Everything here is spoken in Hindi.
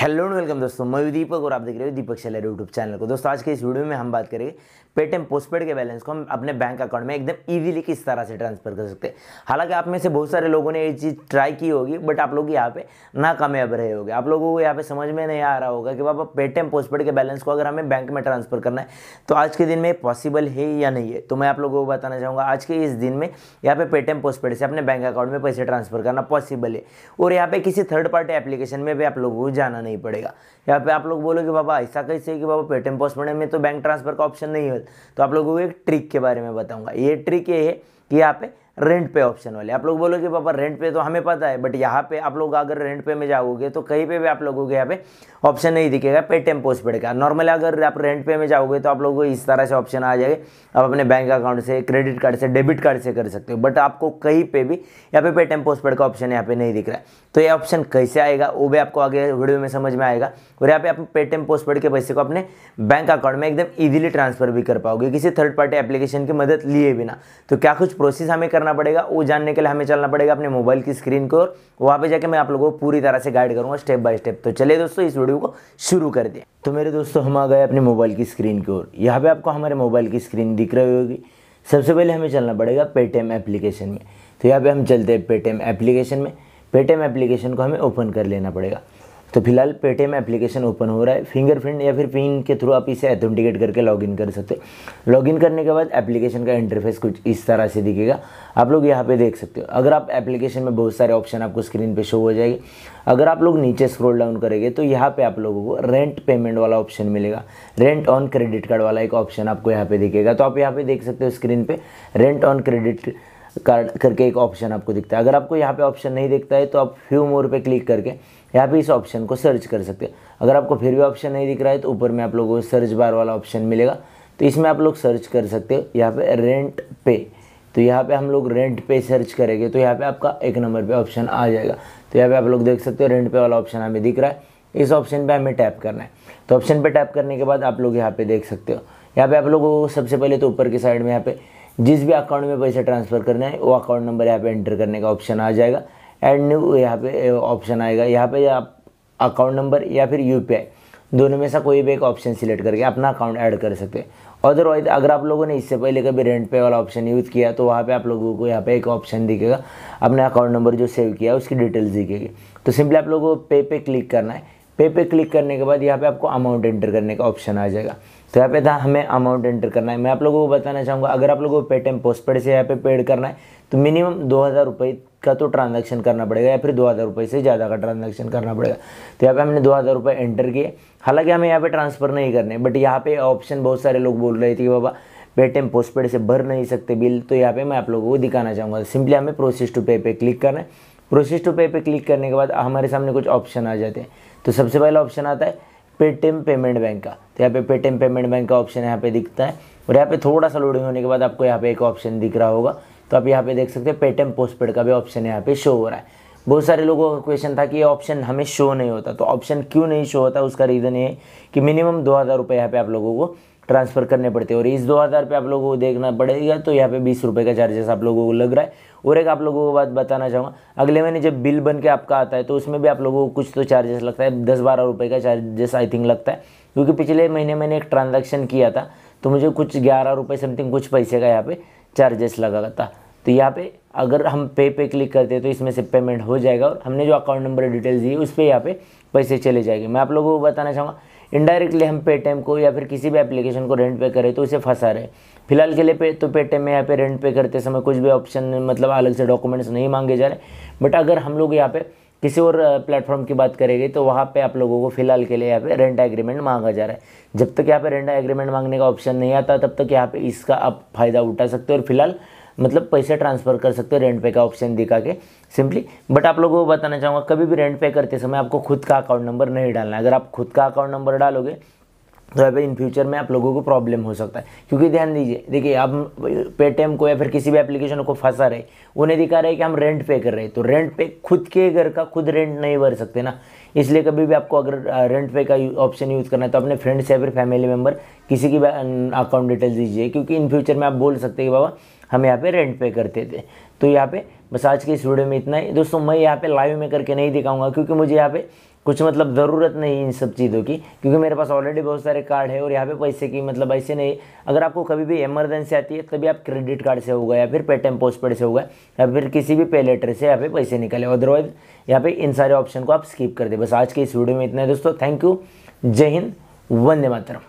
हेलो एंड वेलकम दोस्तों मैं भी दीपक और आप देख रहे हो दीपक शैलर यूट्यूब चैनल को दोस्तों आज के इस वीडियो में हम बात करेंगे पेटीएम पोस्टपेड के बैलेंस को हम अपने बैंक अकाउंट में एकदम इजीली किस तरह से ट्रांसफर कर सकते हैं हालांकि आप में से बहुत सारे लोगों ने ये चीज़ ट्राई की होगी बट आप लोग यहाँ पे नाकामयाब रहे होगे आप लोगों को यहाँ पे समझ में नहीं आ रहा होगा कि बाबा पेटीएम पोस्टपेड के बैलेंस को अगर हमें बैंक में ट्रांसफर करना है तो आज के दिन में पॉसिबल है या नहीं है तो मैं आप लोगों को बताना चाहूँगा आज के इस दिन में यहाँ पे पेटीएम पोस्टपेड से अपने बैंक अकाउंट में पैसे ट्रांसफर करना पॉसिबल है और यहाँ पे किसी थर्ड पार्टी एप्लीकेशन में भी आप लोगों को जाना नहीं नहीं पड़ेगा यहाँ पे आप लोग बोलोगे बाबा ऐसा कैसे कि बाबा पेटीएम पोस्ट पेमेंट में तो बैंक ट्रांसफ़र का ऑप्शन नहीं है तो आप लोगों को एक ट्रिक के बारे में बताऊंगा ये ट्रिक ये है कि यहाँ पे रेंट पे ऑप्शन वाले आप लोग बोलोगे पापा रेंट पे तो हमें पता है बट यहाँ पे आप लोग अगर रेंट पे में जाओगे तो कहीं पे भी आप लोगों के यहाँ पे ऑप्शन नहीं दिखेगा पे टेम पोस्ट पेड का नॉर्मल अगर आप रेंट पे में जाओगे तो आप लोगों को इस तरह से ऑप्शन आ जाएगा आप अपने बैंक अकाउंट से क्रेडिट कार्ड से डेबिट कार्ड से कर सकते हो बट आपको कहीं पर भी यहाँ पे पे टेम पोस्ट का ऑप्शन यहाँ पे नहीं दिख रहा है तो ये ऑप्शन कैसे आएगा वो भी आपको आगे वीडियो में समझ में आएगा और यहाँ पे आप पेटीएम पोस्ट पेड के पैसे को अपने बैंक अकाउंट में एकदम ईजिली ट्रांसफर भी कर पाओगे किसी थर्ड पार्टी एप्लीकेशन की मदद लिए बिना तो क्या कुछ प्रोसेस हमें करना करना पड़ेगा वो जानने के लिए हमें चलना पड़ेगा अपने मोबाइल की स्क्रीन को और वहाँ पे जाके मैं आप लोगों को पूरी तरह से गाइड करूँगा स्टेप बाय स्टेप तो चलिए दोस्तों इस वीडियो को शुरू कर दें तो मेरे दोस्तों हम आ गए अपने मोबाइल की स्क्रीन की ओर यहाँ पर आपको हमारे मोबाइल की स्क्रीन दिख रही होगी सबसे पहले हमें चलना पड़ेगा पेटीएम एप्लीकेशन में तो यहाँ पर हम चलते हैं पेटीएम एप्लीकेशन में पेटीएम एप्लीकेशन को हमें ओपन कर लेना पड़ेगा तो फिलहाल पेटीएम एप्लीकेशन ओपन हो रहा है फिंगरप्रिंट या फिर पिन के थ्रू आप इसे ऑथेंटिकेट करके लॉगिन कर सकते हो लॉगिन करने के बाद एप्लीकेशन का इंटरफेस कुछ इस तरह से दिखेगा आप लोग यहाँ पे देख सकते हो अगर आप एप्लीकेशन में बहुत सारे ऑप्शन आपको स्क्रीन पे शो हो जाएगी अगर आप लोग नीचे स्क्रोल डाउन करेंगे तो यहाँ पर आप लोगों को रेंट पेमेंट वाला ऑप्शन मिलेगा रेंट ऑन क्रेडिट कार्ड वाला एक ऑप्शन आपको यहाँ पर दिखेगा तो आप यहाँ पर देख सकते हो स्क्रीन पर रेंट ऑन क्रेडिट कार्ड करके एक ऑप्शन आपको दिखता है अगर आपको यहाँ पे ऑप्शन नहीं दिखता है तो आप फ्यू मोर पे क्लिक करके यहाँ पे इस ऑप्शन को सर्च कर सकते हो अगर आपको फिर भी ऑप्शन नहीं दिख रहा है तो ऊपर में आप लोगों को सर्च बार वाला ऑप्शन मिलेगा तो इसमें आप लोग सर्च कर सकते हो यहाँ पे रेंट पे तो यहाँ पे हम लोग रेंट पे सर्च करेंगे तो यहाँ पे आपका एक नंबर पे ऑप्शन आ जाएगा तो यहाँ पे आप लोग देख सकते हो रेंट पे वाला ऑप्शन हमें दिख रहा है इस ऑप्शन पे हमें टैप करना है तो ऑप्शन पे टैप करने के बाद आप लोग यहाँ पे देख सकते हो यहाँ पे आप लोगों को सबसे पहले तो ऊपर की साइड में यहाँ पे जिस भी अकाउंट में पैसा ट्रांसफ़र करना है वो अकाउंट नंबर यहाँ पे एंटर करने का ऑप्शन आ जाएगा एड न्यू यहाँ पे ऑप्शन आएगा यहाँ पे आप अकाउंट नंबर या फिर यू दोनों में से कोई भी एक ऑप्शन सिलेक्ट करके अपना अकाउंट ऐड कर सकते हैं अदरवाइज अगर आप लोगों ने इससे पहले कभी रेंट पे वाला ऑप्शन यूज़ किया तो वहाँ पे आप लोगों को यहाँ पे एक ऑप्शन दिखेगा अपने अकाउंट नंबर जो सेव किया उसकी डिटेल्स दिखेगी तो सिंपली आप लोगों को पे पे क्लिक करना है पे पे क्लिक करने के बाद यहाँ पे आपको अमाउंट एंटर करने का ऑप्शन आ जाएगा तो यहाँ पे था हमें अमाउंट एंटर करना है मैं आप लोगों को बताना चाहूँगा अगर आप लोगों को पेटीएम पोस्टपेड से यहाँ पे पेड करना है तो मिनिमम दो हज़ार रुपये का तो ट्रांजैक्शन करना पड़ेगा या फिर दो हज़ार रुपये से ज़्यादा का ट्रांजैक्शन करना पड़ेगा तो यहाँ पे हमने दो हज़ार रुपये एंटर किए हालांकि हमें यहाँ पे ट्रांसफ़र नहीं करने बट यहाँ पे ऑप्शन बहुत सारे लोग बोल रहे थे कि बाबा पेटीएम पोस्टपेड से भर नहीं सकते बिल तो यहाँ पे मैं आप लोगों को दिखाना चाहूँगा सिंपली हमें प्रोसेस टू पे पे क्लिक करना है प्रोसेस टू पे पे क्लिक करने के बाद हमारे सामने कुछ ऑप्शन आ जाते हैं तो सबसे पहला ऑप्शन आता है पेटीएम पेमेंट बैंक का तो यहाँ पे पेटीएम पेमेंट बैंक का ऑप्शन यहाँ पे दिखता है और यहाँ पे थोड़ा सा लोडिंग होने के बाद आपको यहाँ पे एक ऑप्शन दिख रहा होगा तो आप यहाँ पे देख सकते हैं पेटीएम पोस्टपेड का भी ऑप्शन यहाँ पे शो हो रहा है बहुत सारे लोगों का क्वेश्चन था कि ये ऑप्शन हमें शो नहीं होता तो ऑप्शन क्यों नहीं शो होता उसका रीज़न ये है कि मिनिमम दो हज़ार रुपये यहाँ पे आप लोगों को ट्रांसफ़र करने पड़ते हैं और इस दो हज़ार पे आप लोगों को देखना पड़ेगा तो यहाँ पे बीस रुपये का चार्जेस आप लोगों को लग रहा है और एक आप लोगों को बात बताना चाहूँगा अगले महीने जब बिल बन के आपका आता है तो उसमें भी आप लोगों को कुछ तो चार्जेस लगता है दस बारह रुपये का चार्जेस आई थिंक लगता है क्योंकि पिछले महीने मैंने एक ट्रांजेक्शन किया था तो मुझे कुछ ग्यारह रुपये समथिंग कुछ पैसे का यहाँ पर चार्जेस लगा था तो यहाँ पे अगर हम पे पे क्लिक करते हैं तो इसमें से पेमेंट हो जाएगा और हमने जो अकाउंट नंबर डिटेल्स दी उस पर यहाँ पे पैसे चले जाएंगे मैं आप लोगों को बताना चाहूँगा इनडायरेक्टली हम पेटीएम को या फिर किसी भी एप्लीकेशन को रेंट पे करें तो उसे फंसा रहे फिलहाल के लिए पे तो पेटीएम में यहाँ पे रेंट पे करते समय कुछ भी ऑप्शन मतलब अलग से डॉक्यूमेंट्स नहीं मांगे जा रहे बट अगर हम लोग यहाँ पे किसी और प्लेटफॉर्म की बात करेंगे तो वहाँ पे आप लोगों को फिलहाल के लिए यहाँ पे रेंट एग्रीमेंट मांगा जा रहा है जब तक यहाँ पे रेंट एग्रीमेंट मांगने का ऑप्शन नहीं आता तब तक यहाँ पे इसका आप फ़ायदा उठा सकते हो और फिलहाल मतलब पैसे ट्रांसफ़र कर सकते हो रेंट पे का ऑप्शन दिखा के सिंपली बट आप लोगों को बताना चाहूँगा कभी भी रेंट पे करते समय आपको खुद का अकाउंट नंबर नहीं डालना है अगर आप खुद का अकाउंट नंबर डालोगे तो यहाँ पे इन फ्यूचर में आप लोगों को प्रॉब्लम हो सकता है क्योंकि ध्यान दीजिए देखिए आप पेटीएम को या फिर किसी भी एप्लीकेशन को फंसा रहे उन्हें दिखा रहे कि हम रेंट पे कर रहे हैं तो रेंट पे खुद के घर का खुद रेंट नहीं भर सकते ना इसलिए कभी भी आपको अगर रेंट पे का ऑप्शन यूज़ करना है तो अपने फ्रेंड्स या फिर फैमिली मेम्बर किसी की भी अकाउंट डिटेल्स दीजिए क्योंकि इन फ्यूचर में आप बोल सकते हैं कि बाबा हम यहाँ पे रेंट पे करते थे तो यहाँ पे बस आज के इस वीडियो में इतना ही दोस्तों मैं यहाँ पे लाइव में करके नहीं दिखाऊंगा क्योंकि मुझे यहाँ पे कुछ मतलब ज़रूरत नहीं इन सब चीज़ों की क्योंकि मेरे पास ऑलरेडी बहुत सारे कार्ड है और यहाँ पे पैसे की मतलब ऐसे नहीं अगर आपको कभी भी इमरजेंसी आती है तभी आप क्रेडिट कार्ड से होगा या फिर पेटीएम पोस्टपेड से होगा या फिर किसी भी पे लेटर से यहाँ पे पैसे निकाले अदरवाइज यहाँ पे इन सारे ऑप्शन को आप स्किप कर दे बस आज के इस वीडियो में इतना है दोस्तों थैंक यू जय हिंद वंदे मातरम